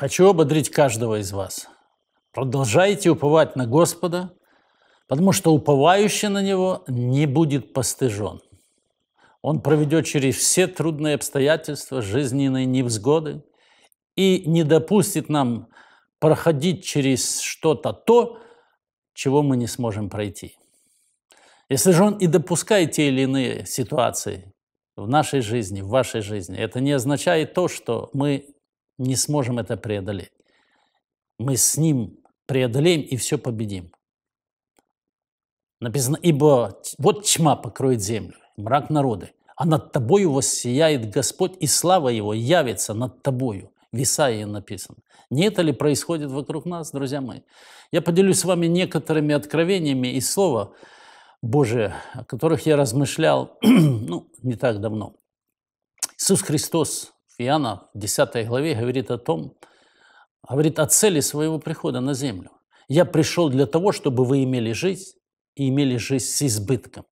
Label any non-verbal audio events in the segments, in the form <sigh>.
Хочу ободрить каждого из вас. Продолжайте уповать на Господа, потому что уповающий на Него не будет постыжен. Он проведет через все трудные обстоятельства, жизненные невзгоды и не допустит нам проходить через что-то то, чего мы не сможем пройти. Если же Он и допускает те или иные ситуации в нашей жизни, в вашей жизни, это не означает то, что мы не сможем это преодолеть. Мы с Ним преодолеем и все победим. Написано, ибо вот тьма покроет землю, мрак народы, а над тобою воссияет Господь, и слава Его явится над тобою. В Исаии написано. Не это ли происходит вокруг нас, друзья мои? Я поделюсь с вами некоторыми откровениями из Слова Божия, о которых я размышлял <clears throat> ну, не так давно. Иисус Христос Иоанна в 10 главе говорит о том, говорит о цели своего прихода на землю. «Я пришел для того, чтобы вы имели жизнь и имели жизнь с избытком».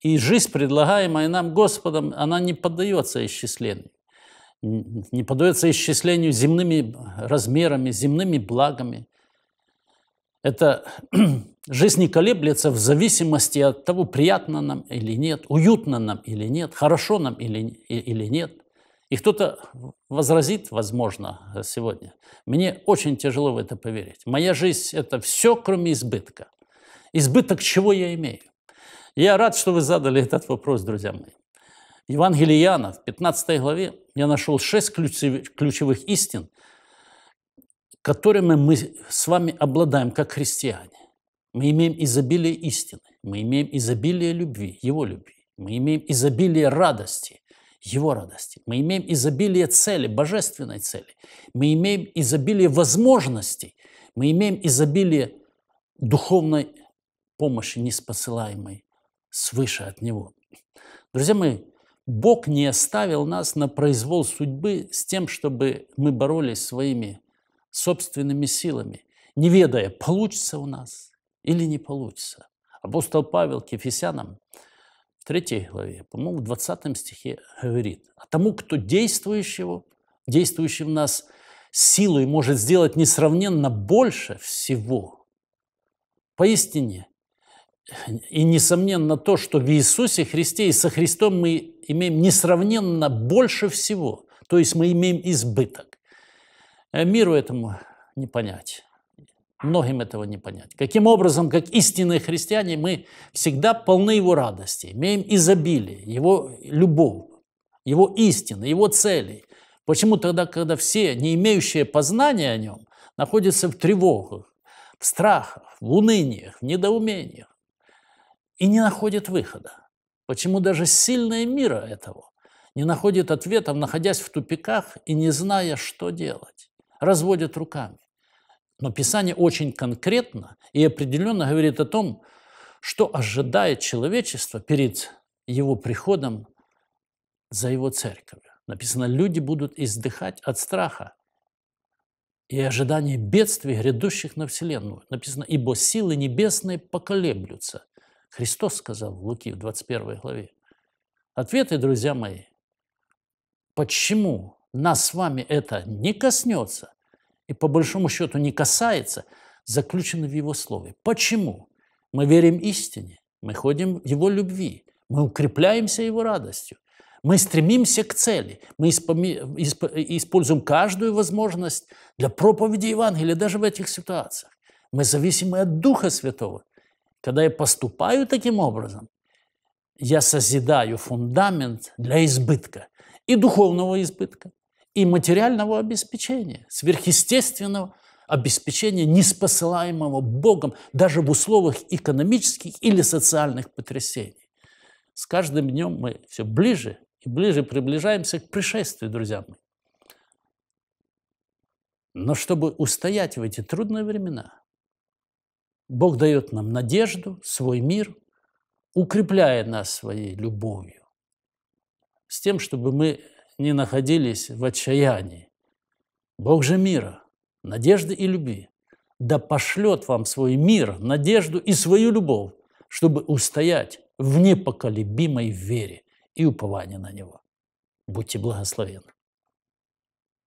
И жизнь, предлагаемая нам Господом, она не поддается исчислению. Не поддается исчислению земными размерами, земными благами. Это <clears throat> жизнь не колеблется в зависимости от того, приятно нам или нет, уютно нам или нет, хорошо нам или, или нет – и кто-то возразит, возможно, сегодня. Мне очень тяжело в это поверить. Моя жизнь – это все, кроме избытка. Избыток чего я имею? Я рад, что вы задали этот вопрос, друзья мои. Евангелие Иоанна в 15 главе я нашел шесть ключевых истин, которыми мы с вами обладаем, как христиане. Мы имеем изобилие истины, мы имеем изобилие любви, Его любви, мы имеем изобилие радости, его радости. Мы имеем изобилие цели, божественной цели. Мы имеем изобилие возможностей. Мы имеем изобилие духовной помощи, неспосылаемой свыше от Него. Друзья мои, Бог не оставил нас на произвол судьбы с тем, чтобы мы боролись своими собственными силами, не ведая, получится у нас или не получится. Апостол Павел к Ефесянам 3 главе, по-моему, в 20 стихе говорит, «А тому, кто действующего, действующий в нас силой может сделать несравненно больше всего». Поистине, и несомненно то, что в Иисусе Христе и со Христом мы имеем несравненно больше всего, то есть мы имеем избыток. Э, миру этому не понять. Многим этого не понять. Каким образом, как истинные христиане, мы всегда полны Его радости, имеем изобилие, Его любовь, Его истины, Его целей. Почему тогда, когда все, не имеющие познания о Нем, находятся в тревогах, в страхах, в уныниях, в недоумениях и не находят выхода? Почему даже сильные мира этого не находят ответа, находясь в тупиках и не зная, что делать, разводят руками? Но Писание очень конкретно и определенно говорит о том, что ожидает человечество перед его приходом за его церковью. Написано, люди будут издыхать от страха и ожидания бедствий, грядущих на Вселенную. Написано, ибо силы небесные поколеблются. Христос сказал в Луки в 21 главе. Ответы, друзья мои, почему нас с вами это не коснется, и по большому счету не касается, заключены в Его Слове. Почему? Мы верим истине, мы ходим в Его любви, мы укрепляемся Его радостью, мы стремимся к цели, мы используем каждую возможность для проповеди Евангелия, даже в этих ситуациях. Мы зависимы от Духа Святого. Когда я поступаю таким образом, я созидаю фундамент для избытка и духовного избытка, и материального обеспечения, сверхъестественного обеспечения, неспосылаемого Богом даже в условиях экономических или социальных потрясений. С каждым днем мы все ближе и ближе приближаемся к пришествию, друзья мои. Но чтобы устоять в эти трудные времена, Бог дает нам надежду, свой мир, укрепляя нас своей любовью, с тем, чтобы мы не находились в отчаянии. Бог же мира, надежды и любви, да пошлет вам свой мир, надежду и свою любовь, чтобы устоять в непоколебимой вере и уповании на Него. Будьте благословенны.